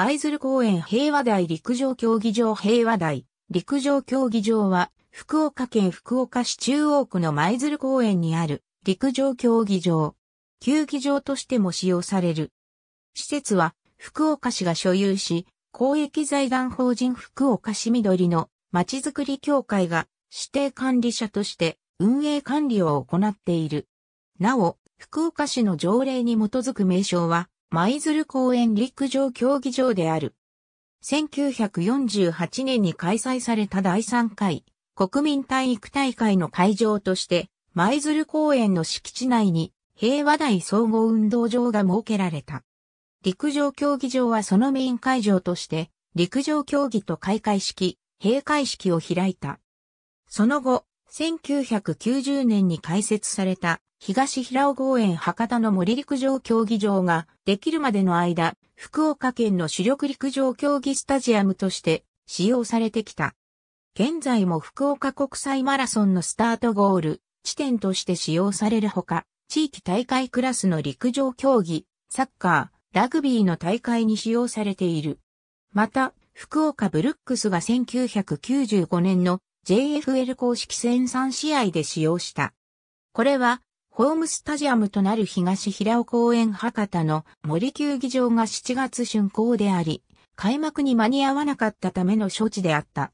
舞鶴公園平和台陸上競技場平和台陸上競技場は福岡県福岡市中央区の舞鶴公園にある陸上競技場。球技場としても使用される。施設は福岡市が所有し、公益財団法人福岡市緑のまちづくり協会が指定管理者として運営管理を行っている。なお、福岡市の条例に基づく名称は舞鶴公園陸上競技場である。1948年に開催された第3回国民体育大会の会場として、舞鶴公園の敷地内に平和台総合運動場が設けられた。陸上競技場はそのメイン会場として、陸上競技と開会式、閉会式を開いた。その後、1990年に開設された東平尾公園博多の森陸上競技場ができるまでの間、福岡県の主力陸上競技スタジアムとして使用されてきた。現在も福岡国際マラソンのスタートゴール、地点として使用されるほか、地域大会クラスの陸上競技、サッカー、ラグビーの大会に使用されている。また、福岡ブルックスが1995年の JFL 公式戦3試合で使用した。これは、ホームスタジアムとなる東平尾公園博多の森球技場が7月竣工であり、開幕に間に合わなかったための処置であった。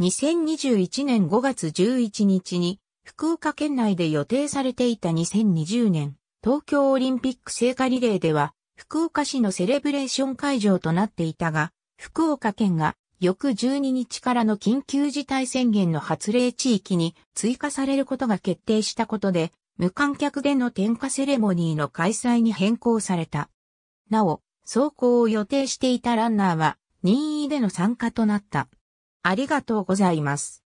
2021年5月11日に、福岡県内で予定されていた2020年、東京オリンピック聖火リレーでは、福岡市のセレブレーション会場となっていたが、福岡県が翌12日からの緊急事態宣言の発令地域に追加されることが決定したことで、無観客での点火セレモニーの開催に変更された。なお、走行を予定していたランナーは任意での参加となった。ありがとうございます。